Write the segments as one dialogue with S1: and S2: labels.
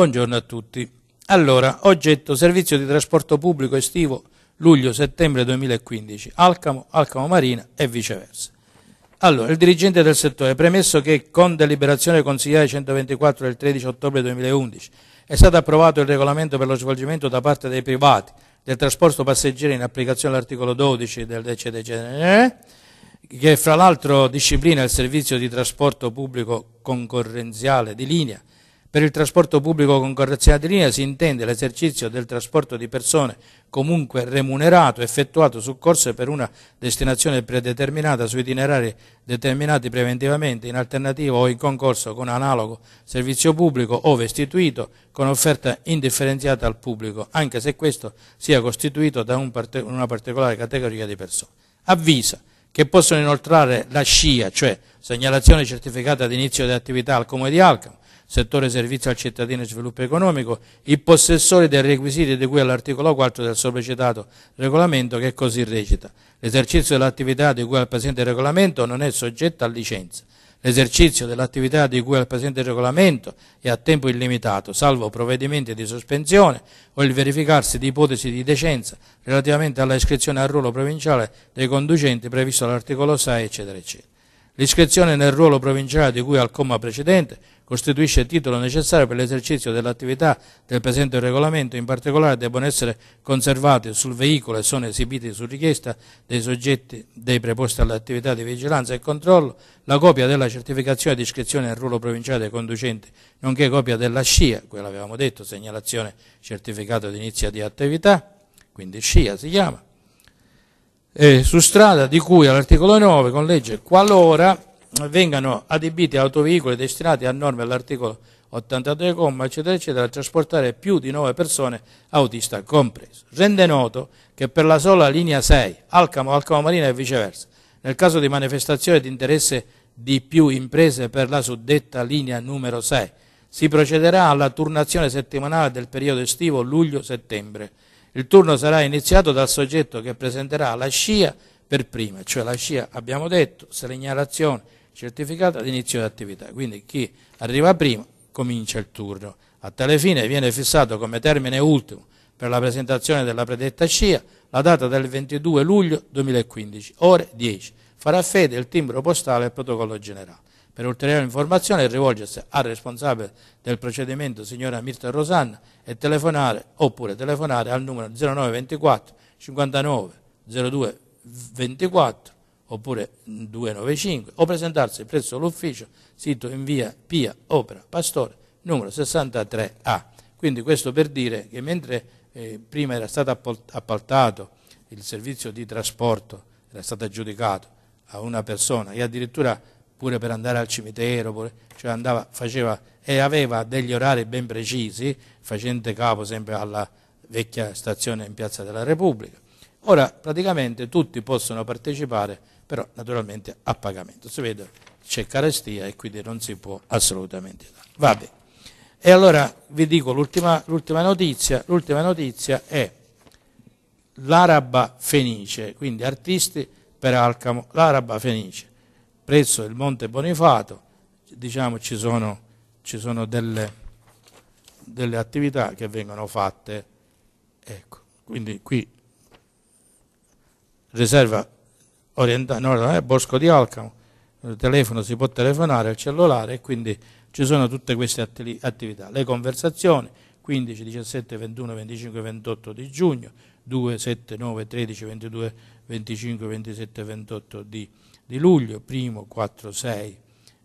S1: Buongiorno a tutti. Allora, oggetto servizio di trasporto pubblico estivo luglio-settembre 2015, Alcamo, Alcamo Marina e viceversa. Allora, il dirigente del settore, premesso che con deliberazione consigliare 124 del 13 ottobre 2011 è stato approvato il regolamento per lo svolgimento da parte dei privati del trasporto passeggeri in applicazione all'articolo 12 del DCDCNR, che fra l'altro disciplina il servizio di trasporto pubblico concorrenziale di linea per il trasporto pubblico con carrozzina di linea si intende l'esercizio del trasporto di persone comunque remunerato effettuato su corse per una destinazione predeterminata su itinerari determinati preventivamente in alternativa o in concorso con analogo servizio pubblico ove istituito con offerta indifferenziata al pubblico, anche se questo sia costituito da un parte, una particolare categoria di persone. Avvisa che possono inoltrare la SCIA, cioè segnalazione certificata di inizio di attività al Comune di Alcamo, settore servizio al cittadino e sviluppo economico, i possessori dei requisiti di cui all'articolo 4 del sopracitato regolamento che così recita. L'esercizio dell'attività di cui al presente regolamento non è soggetto a licenza. L'esercizio dell'attività di cui al presente regolamento è a tempo illimitato, salvo provvedimenti di sospensione o il verificarsi di ipotesi di decenza relativamente alla iscrizione al ruolo provinciale dei conducenti previsto all'articolo 6, eccetera, eccetera. L'iscrizione nel ruolo provinciale di cui al comma precedente costituisce titolo necessario per l'esercizio dell'attività del presente regolamento, in particolare debbono essere conservati sul veicolo e sono esibiti su richiesta dei soggetti dei preposti all'attività di vigilanza e controllo la copia della certificazione di iscrizione nel ruolo provinciale dei conducenti, nonché copia della SCIA, quella avevamo detto, segnalazione certificato di inizio di attività, quindi SCIA si chiama, eh, su strada di cui all'articolo 9 con legge qualora vengano adibiti autoveicoli destinati a norme all'articolo 82, eccetera, eccetera, a trasportare più di 9 persone, autista compreso. Rende noto che per la sola linea 6, Alcamo, Alcamo Marina e viceversa, nel caso di manifestazione di interesse di più imprese per la suddetta linea numero 6, si procederà alla turnazione settimanale del periodo estivo luglio-settembre il turno sarà iniziato dal soggetto che presenterà la scia per prima, cioè la scia, abbiamo detto, segnalazione certificata di inizio di attività. Quindi chi arriva prima comincia il turno. A tale fine viene fissato come termine ultimo per la presentazione della predetta scia la data del 22 luglio 2015, ore 10. Farà fede il timbro postale e il protocollo generale. Per ulteriore informazione rivolgersi al responsabile del procedimento, signora Mirta Rosanna, e telefonare oppure telefonare al numero 0924 59 02 24 oppure 295 o presentarsi presso l'ufficio sito in via Pia Opera Pastore numero 63A. Quindi questo per dire che mentre eh, prima era stato appaltato il servizio di trasporto, era stato aggiudicato a una persona che addirittura pure per andare al cimitero, pure, cioè andava, faceva, e aveva degli orari ben precisi, facendo capo sempre alla vecchia stazione in Piazza della Repubblica. Ora praticamente tutti possono partecipare, però naturalmente a pagamento. Si vede c'è carestia e quindi non si può assolutamente dare. Vabbè. E allora vi dico l'ultima, notizia, l'ultima notizia è l'araba fenice, quindi artisti per Alcamo, l'araba fenice presso il Monte Bonifato, diciamo, ci sono, ci sono delle, delle, attività che vengono fatte. Ecco, quindi qui riserva orientale, no, eh, Bosco di Alcamo, il telefono si può telefonare, il cellulare, e quindi ci sono tutte queste attività. Le conversazioni, 15, 17, 21, 25, 28 di giugno, 2, 7, 9, 13, 22, 25, 27, 28 di giugno di luglio, primo, 4, 6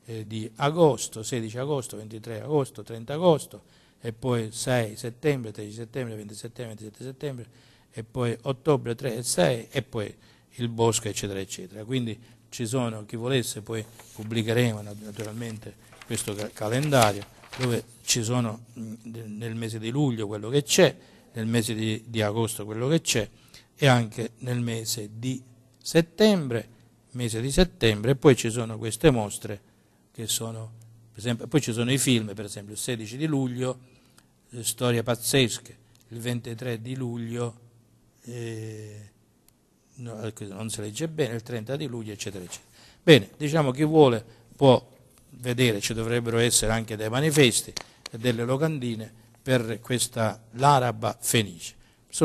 S1: eh, di agosto, 16 agosto, 23 agosto, 30 agosto e poi 6 settembre, 13 settembre, 20 settembre, 27 settembre e poi ottobre 3 e 6 e poi il bosco eccetera eccetera. Quindi ci sono, chi volesse poi pubblicheremo naturalmente questo calendario dove ci sono nel mese di luglio quello che c'è, nel mese di, di agosto quello che c'è e anche nel mese di settembre mese di settembre, e poi ci sono queste mostre che sono, per esempio, poi ci sono i film, per esempio il 16 di luglio, eh, Storie pazzesche, il 23 di luglio, eh, eh non si legge bene, il 30 di luglio, eccetera, eccetera. Bene, diciamo chi vuole può vedere, ci dovrebbero essere anche dei manifesti e delle locandine per questa l'araba fenice.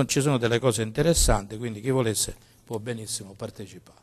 S1: ci sono delle cose interessanti, quindi chi volesse può benissimo partecipare.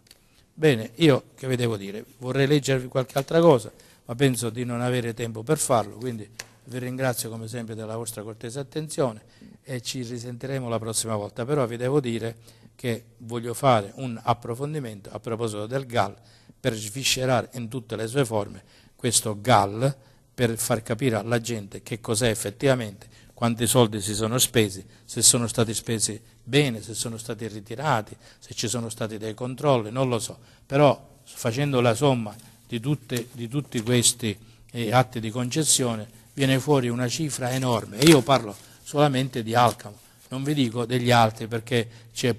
S1: Bene, io che vi devo dire, vorrei leggervi qualche altra cosa, ma penso di non avere tempo per farlo, quindi vi ringrazio come sempre della vostra cortese attenzione e ci risentiremo la prossima volta, però vi devo dire che voglio fare un approfondimento a proposito del GAL per sviscerare in tutte le sue forme questo GAL per far capire alla gente che cos'è effettivamente, quanti soldi si sono spesi, se sono stati spesi bene, se sono stati ritirati, se ci sono stati dei controlli, non lo so, però facendo la somma di, tutte, di tutti questi eh, atti di concessione viene fuori una cifra enorme e io parlo solamente di Alcamo, non vi dico degli altri perché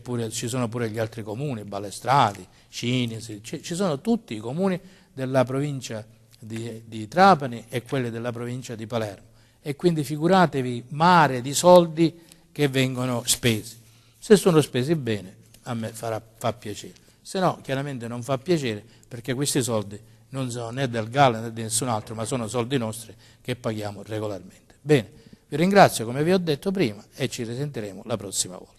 S1: pure, ci sono pure gli altri comuni, Balestrati, Cinesi, ci sono tutti i comuni della provincia di, di Trapani e quelli della provincia di Palermo e quindi figuratevi mare di soldi che vengono spesi. Se sono spesi bene, a me farà, fa piacere, se no chiaramente non fa piacere perché questi soldi non sono né del Gala né di nessun altro, ma sono soldi nostri che paghiamo regolarmente. Bene, vi ringrazio come vi ho detto prima e ci risentiremo la prossima volta.